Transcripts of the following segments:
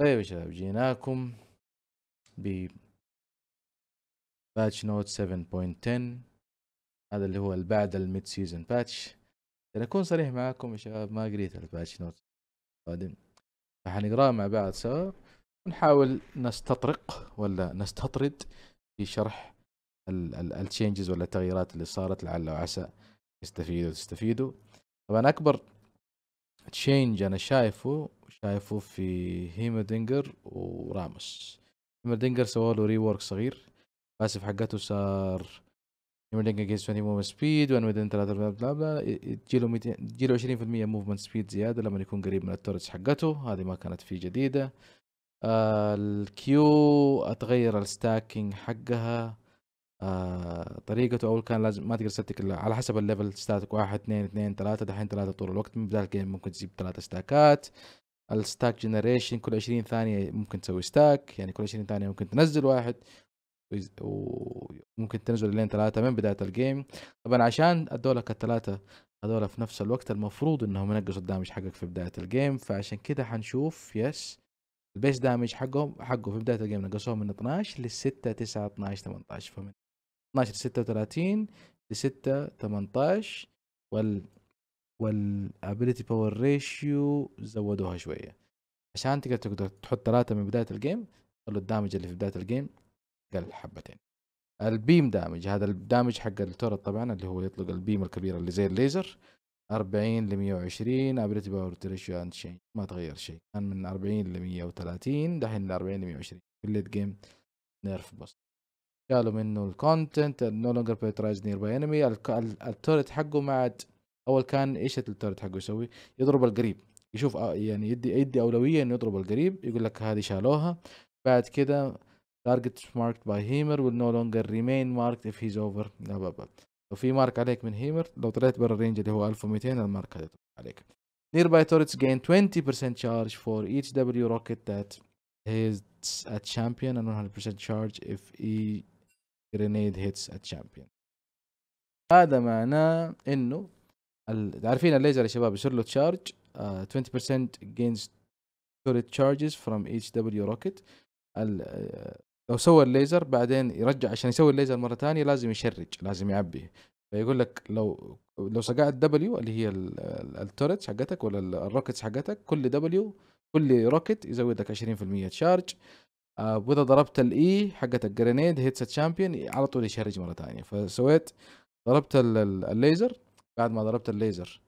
طيب يا شباب جيناكم ب باتش نوت 7.10 هذا اللي هو بعد الميد سيزون باتش عشان اكون صريح معاكم يا شباب ما قريت الباتش نوت القادم فحنقراه مع بعض سوا ونحاول نستطرق ولا نستطرد في شرح التشينجز ولا التغييرات اللي صارت لعل وعسى تستفيدوا تستفيدوا طبعا اكبر تشينج انا شايفه شايفه في هيمدينجر وراموس هيمدينجر سوى له ري ورك صغير باسف حقته صار هيمدينجر جيز 20 موفمنت سبيد وان ويدن 3 بلا بلا بلا تجيله عشرين في 20% موفمنت سبيد زياده لما يكون قريب من التورتس حقته هذه ما كانت فيه جديده آه الكيو اتغير الستاكينج حقها آه طريقته اول كان لازم ما تقدر تستك على حسب الليفل ستاتك واحد اثنين اثنين ثلاثة دحين ثلاثة طول الوقت من بداية الجيم ممكن تجيب ثلاثة ستاكات الستاك جنريشن كل 20 ثانيه ممكن تسوي ستاك يعني كل 20 ثانيه ممكن تنزل واحد وممكن تنزل لين ثلاثة من بداية الجيم طبعا عشان ادولك الثلاثة هذول في نفس الوقت المفروض انهم ينقصوا الدامج حقك في بداية الجيم فعشان كده حنشوف يس البيس دامج حقهم حقه في بداية الجيم نقصوه من 12 ل 6 9 12 18 فمن 12 ل 36 ل 6 18 وال والابيلتي باور ريشيو زودوها شويه عشان تقدر تقدر تحط ثلاثه من بدايه الجيم خلوا الدامج اللي في بدايه الجيم قل حبتين البيم دامج هذا الدامج حق التورت طبعا اللي هو يطلق البيم الكبير اللي زي الليزر 40 ل 120 ابيلتي باور ريشيو اند شيء ما تغير شيء كان من 40 ل 130 دحين ل 40 ل 120 في الليد جيم نيرف بوست قالوا منه الكونتنت نو لونجر بيترايز نير باي انمي التورت حقه ما عاد اول كان ايش التارت حقه يسوي يضرب القريب يشوف آه، يعني يدي يدي اولويه انه يضرب القريب يقول لك هذه شالوها بعد كده تارجت marked by هيمر will no longer remain marked if he's over لا بابا لو في مارك عليك من هيمر لو طلعت برا الرينج اللي هو 1200 المارك هذا عليك nearby turrets gain 20% charge for each W rocket that hits a champion and 100% charge if E grenade hits a champion هذا معناه انه عارفين الليزر يا شباب يصير له تشارج uh, 20% gains turret charges from each W rocket آه، لو سوى الليزر بعدين يرجع عشان يسوي الليزر مره ثانيه لازم يشرج لازم يعبي فيقول لك لو لو سقعت دبليو اللي هي التورتس حقتك ولا الروكتس حقتك كل دبليو كل روكت يزود لك 20% تشارج آه، واذا ضربت الاي e حقت الجرينيد هيتس تشامبيون على طول يشرج مره ثانيه فسويت ضربت الليزر بعد ما ضربت الليزر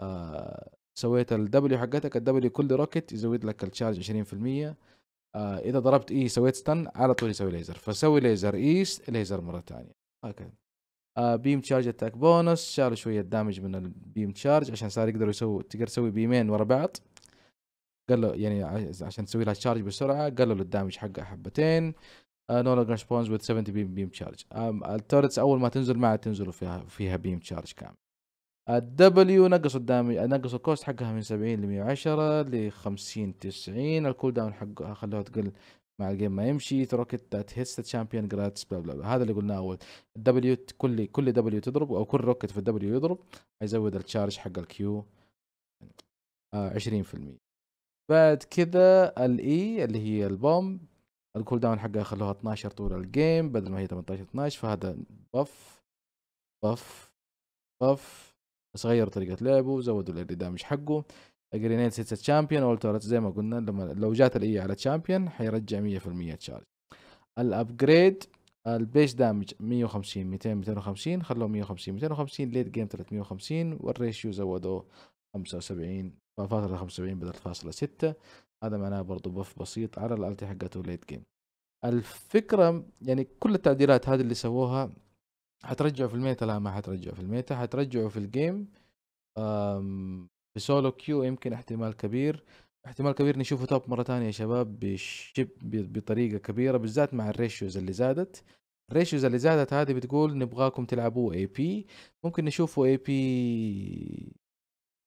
آه سويت الدبليو حقتك الدبليو كل روكت يزود لك التشارج 20% آه اذا ضربت اي e سويت ستن على طول يسوي ليزر فسوي ليزر ايست ليزر مره ثانيه هكذا آه بيم تشارج اتاك بونس شالوا شويه دامج من البيم تشارج عشان صار يقدروا يسووا تقدر تسوي بيمين ورا بعض قال له يعني عشان تسوي لها تشارج بسرعه قال له الدامج حقها حبتين نو جراش ريسبونس وذ 70 بيم بيم تشارج التورتس اول ما تنزل معها تنزلوا فيها فيها بيم تشارج كامل الدبليو نقصوا الدامج نقصوا الكوست حقها من سبعين لمية وعشرة لخمسين تسعين الكول داون حقها خلوها تقل مع الجيم ما يمشي تات هيتس تشامبيون جراتس بلا بلا هذا اللي قلناه اول الدبليو كل كل دبليو تضرب او كل روكت في الدبليو يضرب حيزود التشارج حق الكيو آه، عشرين في المية بعد كذا الاي e اللي هي البومب الكول داون حقها خلوها 12 طول الجيم بدل ما هي 18 12 فهذا بف بف بف بس غيروا طريقه لعبه زودوا دامج حقه جرينيد 6 تشامبيون والترت زي ما قلنا لما لو جات الاي على تشامبيون حيرجع 100% تشارج الابجريد البيش دامج 150 200 250 خلوه 150 250 ليت جيم 350 والريشيو زودوه 75 فاصلة 75 بدل فاصلة 6 هذا معناه برضو بف بسيط على الالتي حقته ليت جيم الفكرة يعني كل التعديلات هذه اللي سووها حترجعه في الميتا لا ما حترجعه في الميتا حترجعه في الجيم في سولو كيو يمكن احتمال كبير احتمال كبير نشوفه توب مرة ثانية يا شباب بشب بطريقة كبيرة بالذات مع الريشوز اللي زادت الريشوز اللي زادت هذه بتقول نبغاكم تلعبوه اي بي ممكن نشوفه اي بي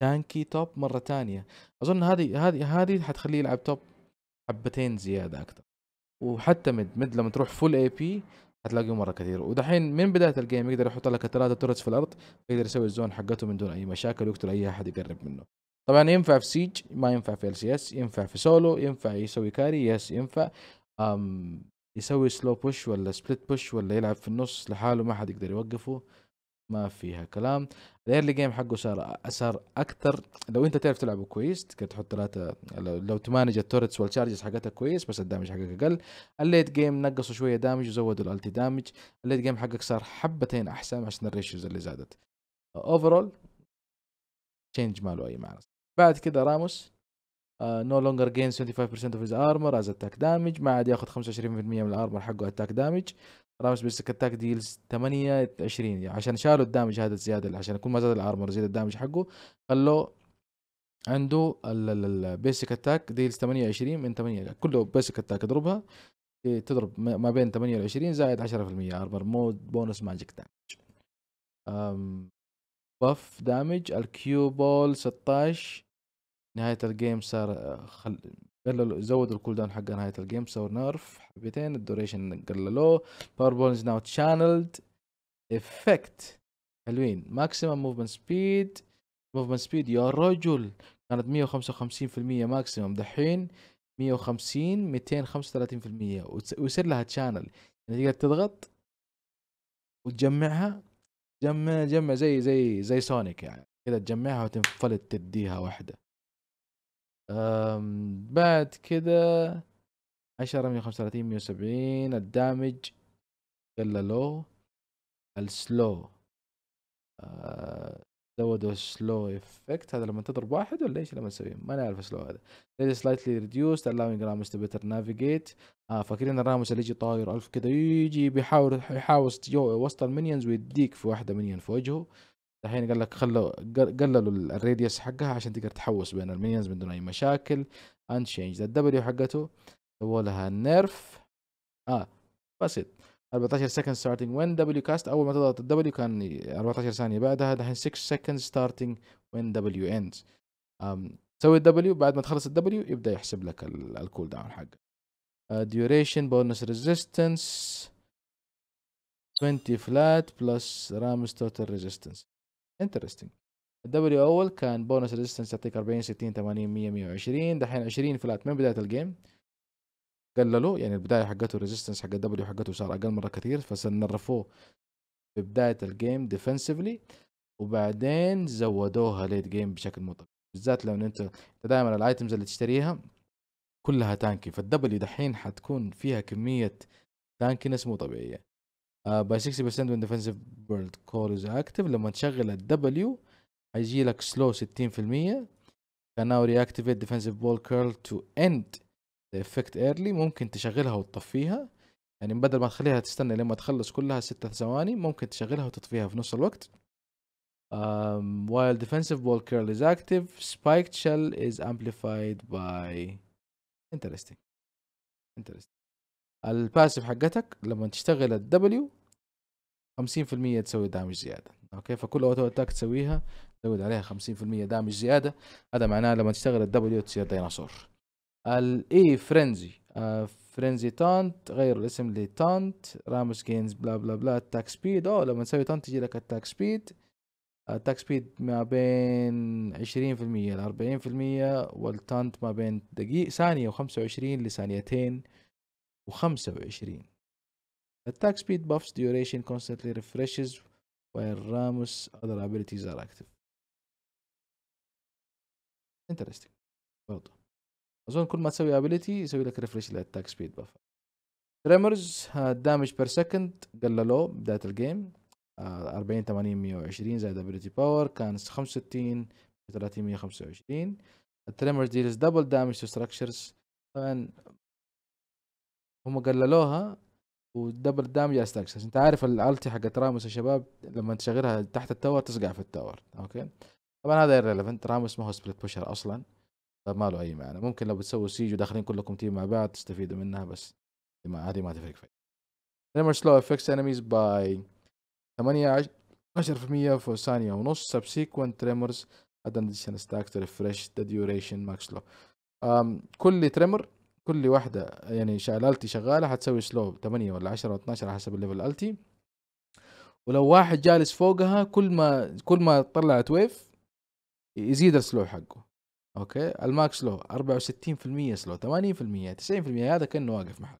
تانكي توب مرة ثانية اظن هذه هذه هذه حتخليه يلعب توب حبتين زيادة اكثر وحتى مد مد لما تروح فول اي بي هتلاقيه مره كثير ودحين من بدايه الجيم يقدر يحط لك ثلاثه تورتس في الارض يقدر يسوي الزون حقته من دون اي مشاكل ويقتل اي احد يقرب منه طبعا ينفع في سيج ما ينفع في ال سي اس ينفع في سولو ينفع يسوي كاري يس ينفع أم يسوي سلو بوش ولا سبليت بوش ولا يلعب في النص لحاله ما حد يقدر يوقفه ما فيها كلام الايرلي جيم حقه صار صار اكثر لو انت تعرف تلعبه كويس تقدر تحط ثلاثه لو تمانج التورتس والشارجز حقتك كويس بس الدامج حقك اقل الليت جيم نقصوا شويه دامج وزودوا الالتي دامج الليت جيم حقك صار حبتين احسن عشان الريشوز اللي زادت اوفرول تشينج ما له اي معنى بعد كده راموس نو لونجر جين 25% اوف هيز ارمر از اتاك دامج ما عاد ياخذ 25% من الارمر حقه اتاك دامج رامز بيرسك اتاك ديلز 8 20 عشان شالوا الدامج هذا الزياده عشان كل ما زاد الارمر زاد الدامج حقه خلو عنده البيسك اتاك ديلز 28 من 8 كله بيسك اتاك اضربها إيه، تضرب ما بين 28 زائد 10% ارمر مود بونس ماجيك دامج بف دامج الكيو بول 16 نهاية الجيم صار آه، خل... قللوا زودوا الكول داون حق نهايه الجيم سو نيرف حبتين الدوريشن قللوه باور بولز ناو تشانلد افكت حلوين ماكسيمم موفمنت سبيد موفمنت سبيد يا رجل كانت 155% ماكسيمم دحين 150 235% ويصير لها تشانل يعني تقدر تضغط وتجمعها جمع جمع زي زي زي سونيك يعني كذا تجمعها وتنفلت تديها واحده بعد كذا 10 135 170 الدامج قللوه السلو زودوا سلو افكت هذا لما تضرب واحد ولا ايش لما تسوي ما نعرف سلو هذا ليز سلايتلي ريديوست allowing راموس تو بيتر نافيجيت اه فاكرين ان اللي يجي طاير الف كذا يجي بيحاول يحاول وسط المنيونز ويديك في واحده منيون في وجهه الحين قال لك خلوا قللوا الراديوس حقها عشان تقدر تحوس بين المينيونز من دون اي مشاكل ان تشينج الدبليو حقته سووا لها نيرف اه بسيط 14 سكند ستارتنج وين دبليو كاست اول ما تضغط الدبليو كان 14 ثانيه بعدها دحين 6 سكند ستارتنج وين دبليو اند تسوي الدبليو بعد ما تخلص الدبليو يبدا يحسب لك الكول داون حقه ديوريشن بونس ريزيستنس 20 فلات بلس رامز توتال ريزيستنس انترستنج الدبليو اول كان بونس ريزيستنس يعطيك 40 60 80 100 120 دحين 20 فلات من بدايه الجيم قللوا يعني البدايه حقته ريزيستنس حق الدبليو حقته صار اقل مره كثير فسنرفوه في بدايه الجيم ديفنسفلي وبعدين زودوها ليت جيم بشكل مو طبيعي بالذات لو انت دائما الايتمز اللي تشتريها كلها تانكي فالدبليو دحين حتكون فيها كميه تانكينس مو طبيعيه باي 60% when defensive bird call is active لما تشغل W هيجي لك slow 60% can now reactivate defensive ball curl to end the effect early ممكن تشغلها وتطفيها يعني بدل ما تخليها تستنى لما تخلص كلها ستة ثواني ممكن تشغلها وتطفيها في نص الوقت um, while defensive ball curl is active spiked shell is amplified by interesting interesting الباسف حقتك لما تشتغل الدبليو 50% تسوي دامج زياده اوكي فكل اوتو اتاك تسويها تزود عليها 50% دامج زياده هذا معناه لما تشتغل الدبليو تصير ديناصور الاي فرينزي فرينزي تانت غير الاسم لتانت راموس جينز بلا بلا بلا اتاك سبيد او لما تسوي تانت تجي لك اتاك سبيد التاك سبيد ما بين عشرين في المية لأربعين في المية والتانت ما بين دقيقة ثانية وخمسة وعشرين لثانيتين و25 Attack speed buffs duration constantly refreshes while Ramus other abilities are active. Interesting برضو اظن كل ما تسوي ability يسوي لك attack speed buff Tremors uh, damage per second قللوه بداية الجيم 40 80 120 زائد ability power كان 65 30 125 التريمرز ديلز دبل دامج تو ستراكشرز طبعا هم قللوها والدبل دامج استاكس انت عارف الالتي حقت راموس الشباب لما تشغلها تحت التاور تصقع في التاور اوكي طبعا هذا ايرليفنت راموس ما هو سبليت بوشر اصلا فما له اي معنى ممكن لو بتسوي سيج وداخلين كلكم تيم مع بعض تستفيدوا منها بس ما هذه ما تفرق فيه نمر سلو افكس انميز باي 8 10% في ثانية ونص سبسيكونت تريمرز add additional stacks to refresh the duration max um, كل تريمر كل واحدة يعني الالتي شغالة حتسوي سلو 8 ولا 10 ولا 12 حسب الليفل الالتي ولو واحد جالس فوقها كل ما كل ما طلعت ويف يزيد السلو حقه اوكي الماكس سلو 64% سلو 80% 90% هذا كانه واقف محل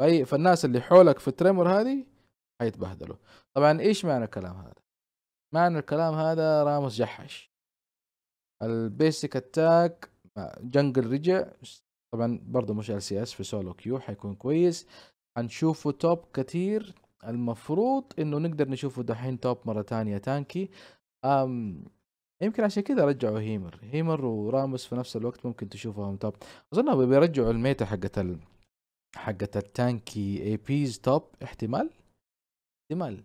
فاي فالناس اللي حولك في التريمر هذه حيتبهدلوا طبعا ايش معنى الكلام هذا معنى الكلام هذا راموس جحش البيسك اتاك جنجل رجع طبعا برضه مش ال سي اس في سولو كيو حيكون كويس هنشوفه توب كتير المفروض انه نقدر نشوفه دحين توب مرة تانية تانكي أم يمكن عشان كذا رجعوا هيمر هيمر وراموس في نفس الوقت ممكن تشوفهم توب اظن بيرجعوا الميتا حقت ال... حقت التانكي اي بيز توب احتمال احتمال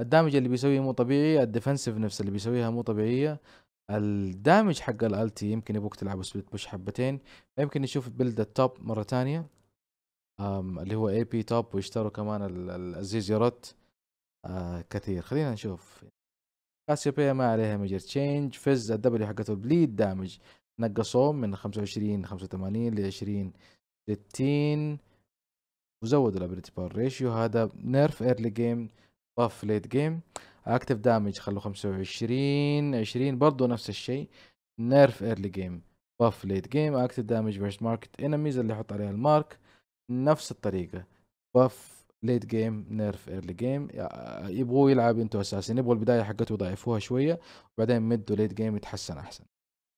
الدامج اللي بيسويه مو طبيعي الديفنسيف نفس اللي بيسويها مو طبيعيه الدامج حق الالتي يمكن يبوك تلعب سبليت بوش حبتين فيمكن نشوف بلد التوب مره ثانيه اللي هو اي بي توب ويشتروا كمان الزيزيروت آه كثير خلينا نشوف كاسيوبيا ما عليها ميجر تشينج فز الدبليو حقته بليد دامج نقصوه من 25 85 ل 20 60 وزودوا الابيلتي باور ريشيو هذا نيرف ايرلي جيم باف ليت جيم اكتف دامج خلوه 25 20 برضه نفس الشيء نيرف ايرلي جيم باف ليت جيم اكتف دامج فيرس ماركت انميز اللي يحط عليها المارك نفس الطريقه باف ليت جيم نيرف ايرلي جيم يبغوا يلعب انتو اساسين يبغوا البدايه حقته يضعفوها شويه وبعدين ميد وليت جيم يتحسن احسن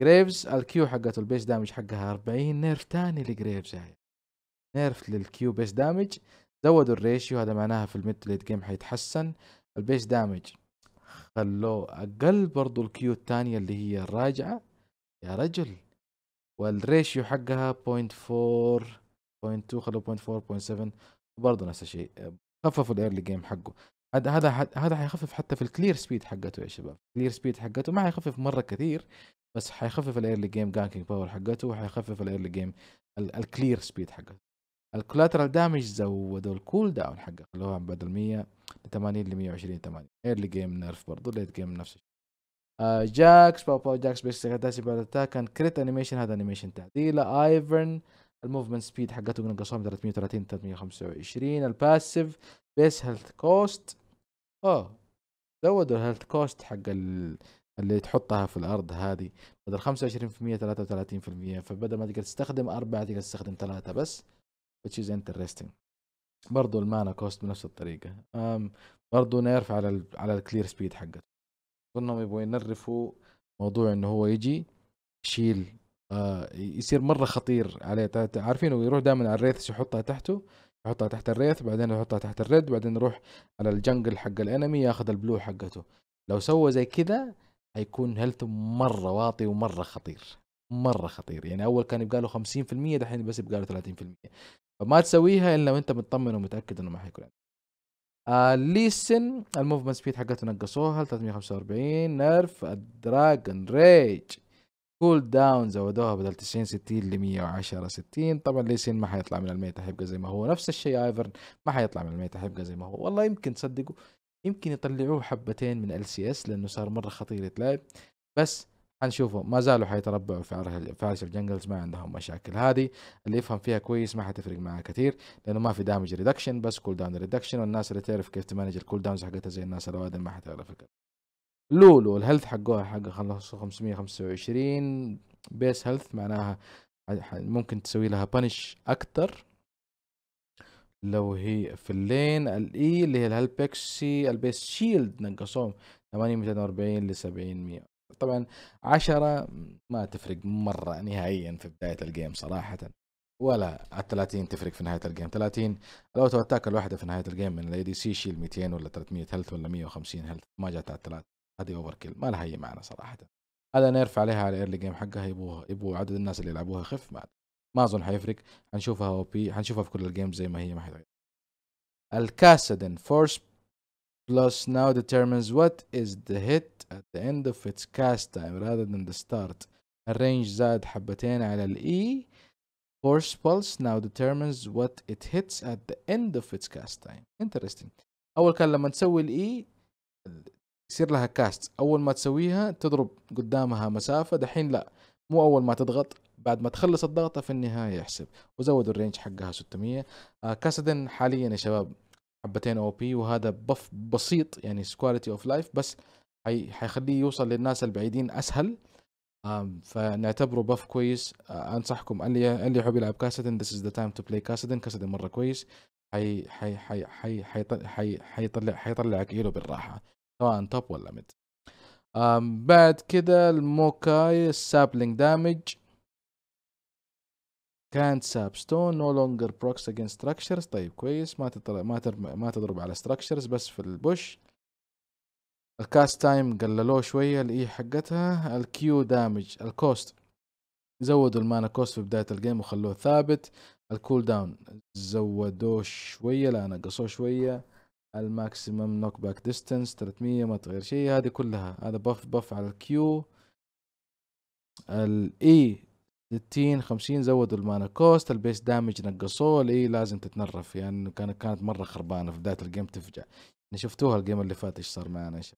جريفز الكيو حقته البيس دامج حقها 40 نيرف تاني لجريفز هاي نيرف للكيو بيس دامج زودوا الريشيو هذا معناها في الميد ليت جيم حيتحسن البيس دامج خلوه اقل برضو الكيو الثانيه اللي هي الراجعه يا رجل والريشيو حقها 0.4 0.2 خلوه 0.4 سفن برضه نفس الشيء خففوا الايرلي جيم حقه هذا هذا هذا حيخفف حتى في الكلير سبيد حقته يا شباب الكلير سبيد حقته ما حيخفف مره كثير بس حيخفف الايرلي جيم جانكينج باور حقته وحيخفف الايرلي جيم الكلير سبيد حقته الكولاترال دامج زودوا الكول داون حقه خلوها بدل 100 ل 80 ل 120 80 ايرلي جيم نيرف برضه ليت جيم نفس الشيء جاكس باو باو جاكس بيس داسي بالاتاك كان كريت انيميشن هذا انيميشن تعديله ايفرن الموفمنت سبيد حقته نقصوها من 330 325 الباسيف بيس هيلث كوست اه زودوا الهيلث كوست حق اللي تحطها في الارض هذه بدل 25% 33% فبدل ما تقدر تستخدم اربعه تقدر تستخدم ثلاثه بس which is interesting برضو المانا كوست بنفس الطريقة برضو نيرف على ال على الكلير سبيد حقته كلهم يبغوا ينرفوا موضوع انه هو يجي يشيل آه، يصير مرة خطير عليه عارفين يروح دائما على الريث يحطها تحته يحطها تحت الريث بعدين يحطها تحت الريد بعدين يروح على الجنجل حق الانمي ياخذ البلو حقته لو سوى زي كذا حيكون هيلثه مرة واطي ومرة خطير مرة خطير يعني اول كان يبقى له 50% دحين بس يبقى له 30% فما تسويها الا وانت مطمن ومتاكد انه ما حيكون عندك الليسن آه، الموفمنت سبيد حقته نقصوها ل 345 نرف الدراجون ريج كول داون زودوها بدل 90 60 ل 110 60 طبعا ليسن ما حيطلع من الميتا حيبقى زي ما هو نفس الشيء ايفرن ما حيطلع من الميتا حيبقى زي ما هو والله يمكن تصدقوا يمكن يطلعوه حبتين من ال سي اس لانه صار مره خطير يتلعب بس حنشوفه ما زالوا حيتربعوا في فارس الجنجلز ما عندهم مشاكل هذه اللي يفهم فيها كويس ما حتفرق معاه كثير لانه ما في دامج ريدكشن بس كول داون ريدكشن والناس اللي تعرف كيف تمانج الكول داونز حقتها زي الناس الاوادم ما حتعرف لولو الهيلث حقها حقها 525 بيس هيلث معناها ممكن تسوي لها بانش اكثر لو هي في اللين الاي e اللي هي الهيلث بيكسي البيس شيلد نقصوهم 840 ل 700 طبعا عشرة ما تفرق مرة نهائيا في بداية الجيم صراحة ولا على 30 تفرق في نهاية الجيم 30 لو اتاك الواحدة في نهاية الجيم من الاي دي سي شيل 200 ولا 300 هيلث ولا 150 هيلث ما جات على 3 هذه اوفر كيل ما لها اي معنى صراحة هذا نيرف عليها على الايرلي جيم حقها يبوها يبو عدد الناس اللي يلعبوها يخف ما ما اظن حيفرق حنشوفها او بي حنشوفها في كل الجيم زي ما هي ما حيتغير الكاسدن فورس plus now determines what is the hit at the end of its cast time rather than the start الرينج زائد حبتين على ال E force pulse now determines what it hits at the end of its cast time interesting اول كان لما تسوي ال E يصير لها كاست اول ما تسويها تضرب قدامها مسافة دحين لا مو اول ما تضغط بعد ما تخلص الضغطة في النهاية يحسب وزودوا الرينج حقها 600 آه، كاسدن حاليا يا شباب حبتين او بي وهذا بف بسيط يعني كواليتي اوف لايف بس حيخليه يوصل للناس البعيدين اسهل فنعتبره بف كويس آه، انصحكم اللي اللي يحب يلعب كاسدن ذس از ذا تايم تو بلاي كاسدن كاسدن مره كويس حي حي حي حي حي حيطلع حيطلعك ايلو بالراحه سواء توب ولا ميد بعد كده الموكاي السابلينج دامج كانت ساب ستون نو لونجر بروكس اجينست ستراكشرز طيب كويس ما تطلع ما ما تضرب على ستراكشرز بس في البوش الكاست تايم قللوه شويه الاي e حقتها الكيو دامج الكوست زودوا المانا كوست في بدايه الجيم وخلوه ثابت الكول داون زودوه شويه لا نقصوه شويه الماكسيمم نوك باك ديستنس 300 ما تغير شيء هذه كلها هذا بف بف على الكيو الاي e 60 50 زودوا المانا كوست البيس دامج نقصوه ليه لازم تتنرف يعني كانت كانت مره خربانه في بدايه الجيم تفجع يعني شفتوها الجيم اللي فات ايش صار معنا ايش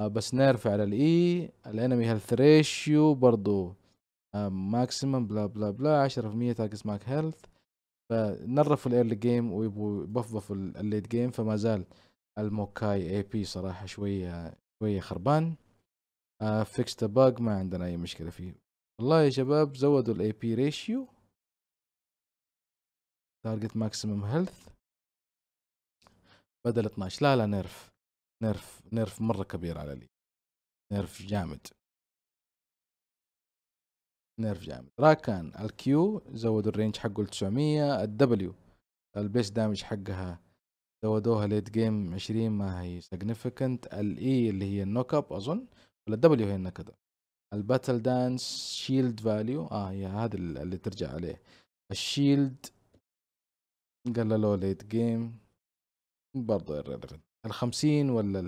آه، بس نيرف على الاي الانمي هيلث ريشيو برضو ماكسيمم آه، بلا بلا بلا 10% تاكس ماك هيلث فنرفوا الايرلي جيم ويبوا يبفبفوا الليت جيم فما زال الموكاي اي بي صراحه شويه شويه خربان فيكس ذا باج ما عندنا اي مشكله فيه والله يا شباب زودوا الاي بي ريشيو تارجت ماكسيمم هيلث بدل 12 لا لا نيرف نيرف نيرف مره كبير على لي نيرف جامد نيرف جامد راكان الكيو زودوا الرينج حقه ل 900 الدبليو البيس دامج حقها زودوها ليت جيم 20 ما هي سيجنيفيكنت الاي e اللي هي النوك اب اظن ولا الدبليو هي النكده الباتل دانس شيلد فاليو اه هي هذا اللي ترجع عليه الشيلد قللوا ليت جيم برضه ال 50 ولا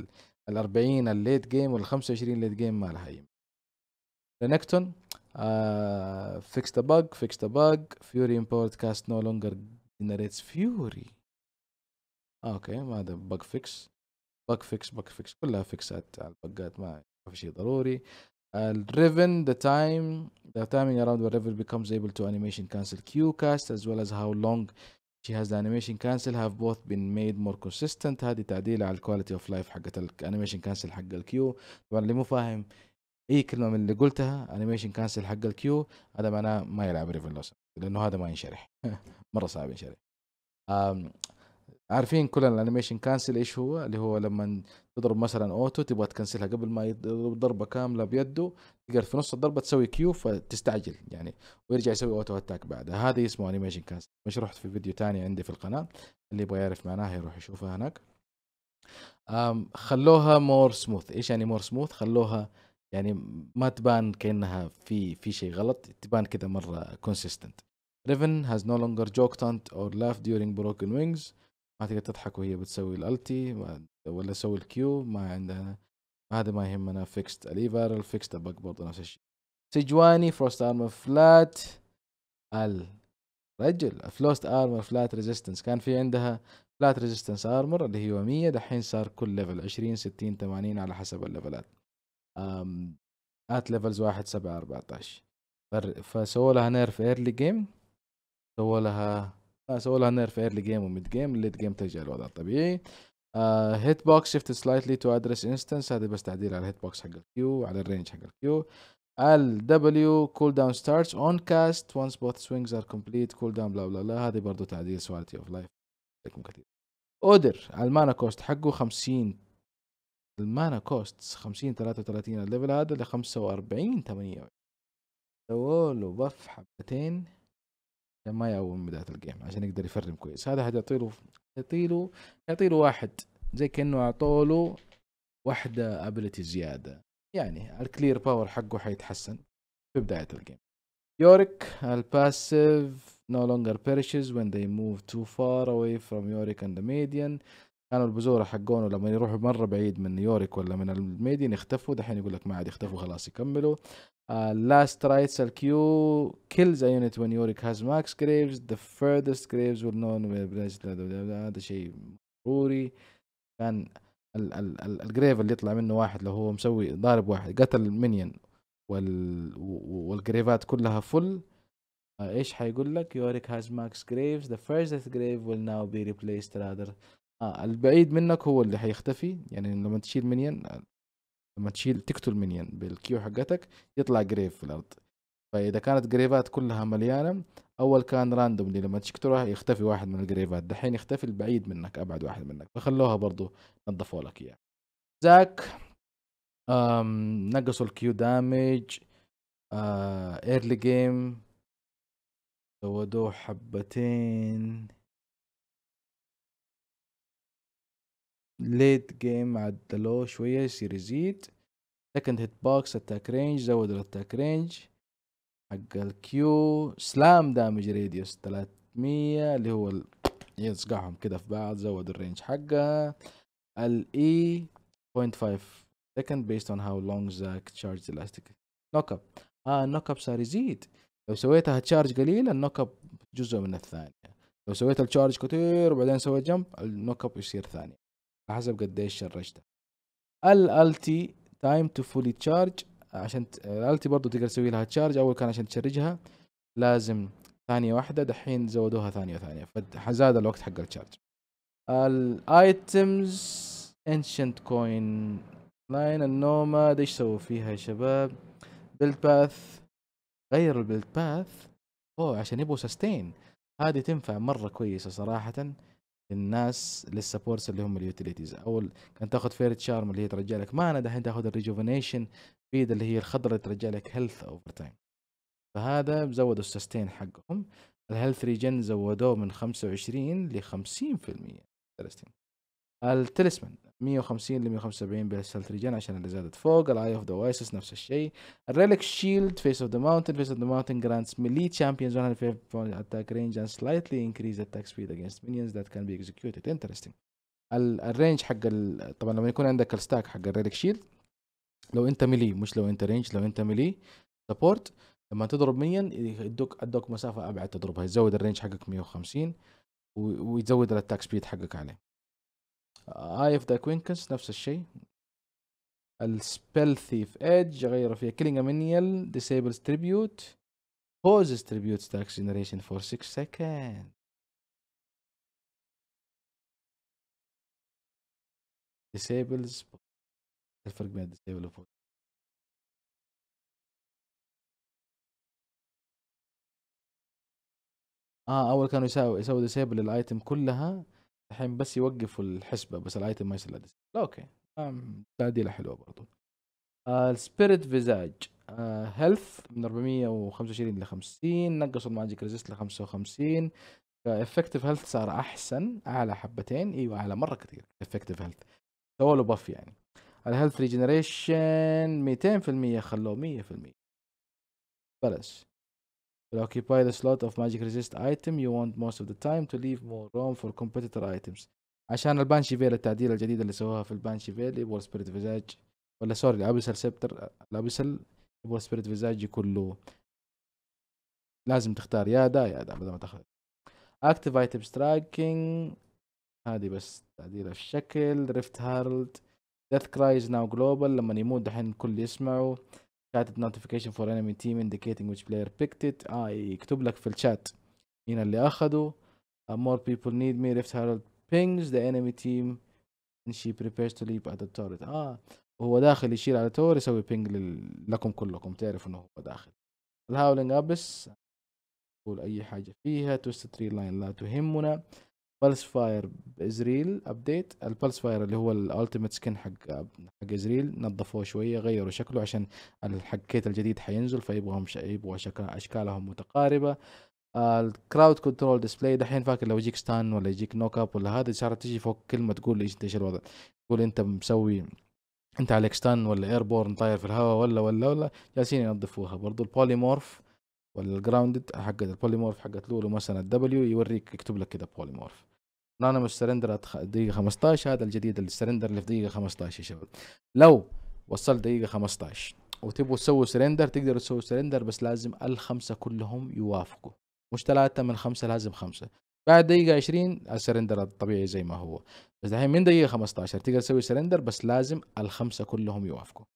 ال 40 الليت جيم وال 25 ليت جيم ما لها يم لنكتون فيكس ذا باج فيكس ذا باج فيوري امبورت كاست نو لونجر جنريتس فيوري اوكي ما هذا باج فيكس باج فيكس باج فيكس كلها فيكسات على البقات ما في شيء ضروري الريفن the time the timing around where Revel becomes able to animation cancel Q cast as well as how long she has the animation cancel have both been made more consistent هذه تعديل على الكواليتي اوف لايف حقت الانيميشن كانسل حق الكيو طبعا اللي مو فاهم اي كلمه من اللي قلتها انيميشن كانسل حق الكيو هذا معناه ما يلعب ريفن لانه هذا ما ينشرح مره صعب ينشرح um, عارفين كل الانيميشن كانسل ايش هو اللي هو لما تضرب مثلا اوتو تبغى تكنسلها قبل ما يضرب ضربه كامله بيده تقدر في نص الضربه تسوي كيو فتستعجل يعني ويرجع يسوي اوتو اتاك بعدها هذا اسمه انيميشن كانسل مش رحت في فيديو تاني عندي في القناه اللي يبغى يعرف معناها يروح يشوفها هناك خلوها مور سموث ايش يعني مور سموث خلوها يعني ما تبان كانها في في شيء غلط تبان كذا مره كونسيستنت ريفن has no longer جوكتنت اور or ديورينج during Broken Wings ما تقدر تضحك وهي بتسوي الالتي ولا تسوي الكيو ما عندها هذا ما يهمنا فيكست اليفارل فيكست اباك برضه نفس الشيء سجواني فروست ارمر فلات الرجل فلوست ارمر فلات ريزيستنس كان في عندها فلات ريزيستنس ارمر اللي هي 100 دحين صار كل ليفل 20 60 80 على حسب الليفلات ام ات ليفلز 1 7 14 فسووا لها نيرف ايرلي جيم سووا لها آه، سووا لها نيرف ايرلي جيم وميد جيم الليد جيم ترجع الوضع الطبيعي هيت بوكس شيفت سلايتلي تو ادرس انستنس هذا بس تعديل على الهيت بوكس حق الكيو على الرينج حق الكيو ال دبليو كول داون ستارتس اون كاست وانس بوث سوينجز ار كومبليت كول داون بلا بلا بلا هذه برضه تعديل سوالتي اوف لايف لكم كثير اودر المانا كوست حقه 50 المانا كوست 50 33 الليفل هذا ل 45 8 سووا له بف حبتين لما ما يقوم من بدايه الجيم عشان يقدر يفرم كويس هذا حد يعطيله يعطيله واحد زي كانه اعطوله واحده ابلتي زياده يعني الكلير باور حقه حيتحسن في بدايه الجيم يوريك الباسيف no longer perishes when they move too far away from Yorick and the median كانوا البزوره حقونه لما يروحوا مره بعيد من نيويورك ولا من الميدين يختفوا دحين يقول لك ما عاد يختفوا خلاص يكملوا لاست رايتس الكيو كيلز يونت وين يوريك هاز ماكس جريفز ذا فيردست جريفز ويل نون هذا شيء ضروري كان الجريف اللي يطلع منه واحد لو هو مسوي ضارب واحد قتل المنيون وال والجريفات كلها فل آه، ايش حيقول لك يوريك هاز ماكس جريفز ذا فيرست جريف ويل ناو بي ريبليسد راذر آه البعيد منك هو اللي حيختفي يعني لما تشيل منين لما تشيل تقتل منين بالكيو حقتك يطلع جريف في الارض فاذا كانت جريفات كلها مليانه اول كان راندوملي لما تقتلها يختفي واحد من الجريفات دحين يختفي البعيد منك ابعد واحد منك فخلوها برضو نظفوا لك اياه زاك نقصوا الكيو دامج ايرلي جيم زودوه حبتين ليت جيم عدلوه شوية يصير يزيد سكند هيت بوكس اتاك رينج زودوا الاتاك رينج حق الكيو سلام دامج راديوس تلاتمية اللي هو يصقعهم كده في بعض زود الرينج حقها الاي بوينت فايف second based اون هاو لونج زاك تشارج elastic نوك اب اه النوك اب صار يزيد لو سويتها تشارج قليل النوك اب جزء من الثانية لو سويت التشارج كتير وبعدين سويت جمب النوك اب يصير ثانية حسب قديش شرجته الالتي تايم تو فولي تشارج عشان الالتي برضو تقدر تسوي لها تشارج اول كان عشان تشرجها لازم ثانية واحدة دحين زودوها ثانية وثانية فزاد الوقت حق التشارج الايتمز انشنت كوين لاين النوماد ايش سووا فيها يا شباب بيلد باث غير البيلد باث اوه عشان يبغوا سستين هذه تنفع مرة كويسة صراحة الناس للسبورتس اللي هم اليوتيليتيز او كان تاخذ فيرت شارم اللي هي ترجع لك مانا دحين تاخذ الريجوفينيشن فيد اللي هي الخضره اللي ترجع لك هيلث اوفر تايم فهذا زودوا السستين حقهم الهيلث ريجن زودوه من 25 ل 50% التلسمن 150 ل 175 بالسلتريجان عشان اللي زادت فوق الاي اوف ذا وايسس نفس الشيء الريلك شيلد فيس اوف ذا ماونتن فيس اوف ذا ماونتن جرانتس ميلي تشامبيونز 150 اتاك رينج اند سلايتلي انكريز اتاك سبيد اجينست مينيونز ذات كان بي اكزكيوتد انترستنج الرينج حق ال... طبعا لما يكون عندك الستاك حق الريلك شيلد لو انت ميلي مش لو انت رينج لو انت ميلي سبورت لما تضرب مينيون يدوك ادوك مسافه ابعد تضربها يزود الرينج حقك 150 ويزود الاتاك سبيد حقك عليه اي اوف ذا كوينكس نفس الشيء السبيل ثيف ايدج غيروا فيها كلينج امينيال ديسيبل تريبيوت بوز تريبيوت ستاك جنريشن فور 6 سكند ديسيبلز الفرق بين ديسيبل وفوز اه اول كانوا يساوي يسوي ديسيبل الايتم كلها الحين بس يوقفوا الحسبه بس الايتم ما يصير لا اوكي تعديله حلوه برضو السبيريت فيزاج هيلث من 425 ل 50 نقصوا الماجيك ريزيست ل 55 افكتيف هيلث صار احسن اعلى حبتين ايوه اعلى مره كثير افكتيف هيلث سووا له بف يعني الهيلث ريجنريشن 200% خلوه 100% بالانس will occupy the slot of magic resist item you want most of the time to leave more room for competitor items عشان البانشي فيل التعديل الجديد اللي سووها في البانشي فيل يبغى سبيريت فيزاج ولا سوري الابيسل سبتر الابيسل يبغى سبيريت فيزاج يكون له لازم تختار يا دا يا دا بدل ما تاخذ اكتف ايتم سترايكينج هذه بس تعديل الشكل ريفت هارلد ديث كرايز ناو جلوبال لما يموت دحين الكل يسمعه شاتت نوتيفيكيشن فور انمي تيم انديكيتنج ويتش بلاير بيكت ات اه يكتب لك في الشات مين اللي اخده مور بيبل نيد مي ريفت left بينجز ذا انمي تيم ان شي بريبيرز تو to ات التورت اه وهو داخل يشيل على تور يسوي بينج لل... لكم كلكم تعرف انه هو داخل الهاولينج ابس قول اي حاجه فيها توست تري لاين لا تهمنا بلس فاير بازريل ابديت البلس فاير اللي هو الالتيميت سكن حق حق ازريل نظفوه شويه غيروا شكله عشان الحكيت الجديد حينزل فيبغوا يبغوا اشكالهم متقاربه الكراود كنترول ديسبلاي دحين فاكر لو يجيك ستان ولا يجيك نوك اب ولا هذا صارت تجي فوق كلمه تقول ايش ايش الوضع تقول انت مسوي انت عليك ستان ولا ايربورن طاير في الهواء ولا ولا ولا جالسين ينظفوها برضو البوليمورف والجراوندد حقت البوليمورف حقت لولو مثلا الدبليو يوريك يكتب لك كده بوليمورف نانو سرندر دقيقه 15 هذا الجديد السرندر اللي في دقيقه 15 يا شباب لو وصلت دقيقه 15 وتبغوا تسووا سرندر تقدروا تسووا سرندر بس لازم الخمسه كلهم يوافقوا مش ثلاثه من خمسه لازم خمسه بعد دقيقة 20 السرندر الطبيعي زي ما هو بس الحين من دقيقة 15 تقدر تسوي سرندر بس لازم الخمسة كلهم يوافقوا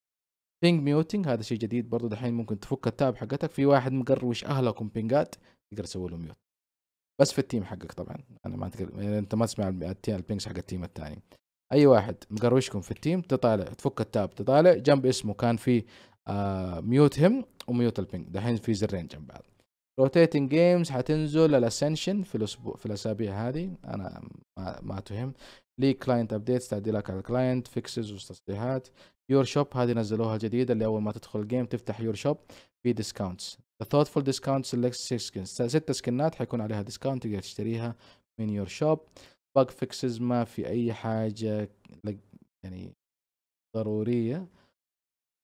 بينج ميوتنج هذا شيء جديد برضه دحين ممكن تفك التاب حقتك في واحد مقروش اهلكم بينجات تقدر تسوي له ميوت بس في التيم حقك طبعا انا ما اتكلم يعني انت ما تسمع البينكس حق التيم الثاني اي واحد مقروشكم في التيم تطالع تفك التاب تطالع جنب اسمه كان في آه ميوت هم وميوت البينج دحين في زرين جنب بعض روتيتنج جيمز حتنزل الاسنشن في الاسبوع في الاسابيع هذه انا ما, ما تهم ليك كلاينت ابديتس تعديلات على الكلاينت فيكسز وتصليحات يور شوب هذه نزلوها جديدة اللي اول ما تدخل الجيم تفتح يور شوب في ديسكاونتس ذا ثوتفول ديسكاونت سيلكت 6 سكنز ست سكنات حيكون عليها ديسكاونت تقدر تشتريها من يور شوب باج فيكسز ما في اي حاجه يعني ضروريه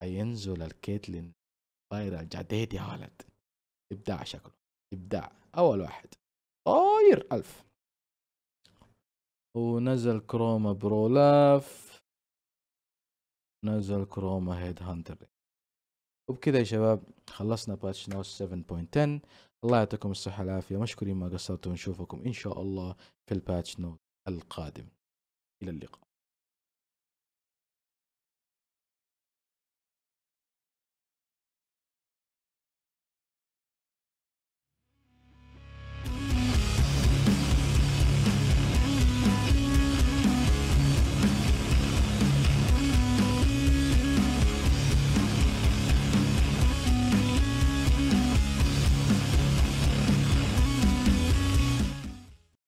حينزل الكيتلين طايره جديد يا ولد ابداع شكله ابداع اول واحد طاير الف ونزل كروما برولاف نزل كروما هيد هانتر وبكذا يا شباب خلصنا باتش نوت 7.10 الله يعطيكم الصحة والعافية مشكورين ما قصرتوا نشوفكم إن شاء الله في الباتش نوت القادم إلى اللقاء